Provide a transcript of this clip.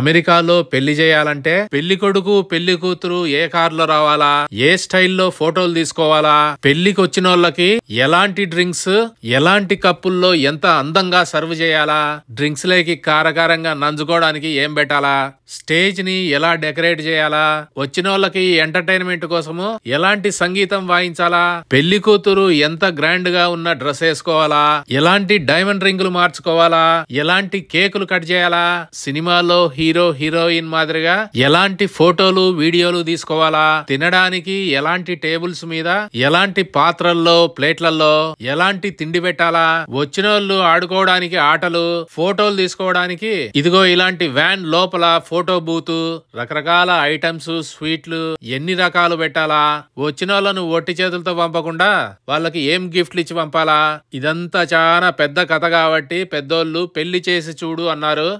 అమెరికాలో పెళ్లి చేయాలంటే పెళ్లి కొడుకు పెళ్లి కూతురు ఏ కార్లో రావాలా ఏ స్టైల్లో ఫోటోలు తీసుకోవాలా పెళ్లికి వచ్చిన వాళ్ళకి ఎలాంటి డ్రింక్స్ ఎలాంటి కప్పుల్లో ఎంత అందంగా సర్వ్ చేయాలా డ్రింక్స్ లేకి కారకారంగా నంజుకోవడానికి ఏం పెట్టాలా స్టేజ్ ని ఎలా డెకరేట్ చేయాలా వచ్చిన వాళ్ళకి ఎంటర్టైన్మెంట్ కోసము ఎలాంటి సంగీతం వాయించాలా పెళ్లి కూతురు ఎంత గ్రాండ్ గా ఉన్న డ్రెస్ వేసుకోవాలా ఎలాంటి డైమండ్ రింగులు మార్చుకోవాలా ఎలాంటి కేకులు కట్ చేయాలా సినిమాలో హీరో హీరోయిన్ మాదిరిగా ఎలాంటి ఫోటోలు వీడియోలు తీసుకోవాలా తినడానికి ఎలాంటి టేబుల్స్ మీద ఎలాంటి పాత్రల్లో ప్లేట్లలో ఎలాంటి తిండి పెట్టాలా వచ్చిన వాళ్ళు ఆడుకోవడానికి ఆటలు ఫోటోలు తీసుకోవడానికి ఇదిగో ఇలాంటి వ్యాన్ లోపల ఫోటో బూత్ రకరకాల ఐటమ్స్ స్వీట్లు ఎన్ని రకాలు పెట్టాలా వచ్చిన వాళ్ళను ఒట్టి చేతులతో పంపకుండా వాళ్ళకి ఏం గిఫ్ట్లు ఇచ్చి పంపాలా ఇదంతా చాలా పెద్ద కథ కాబట్టి పెద్దోళ్ళు పెళ్లి చేసి చూడు అన్నారు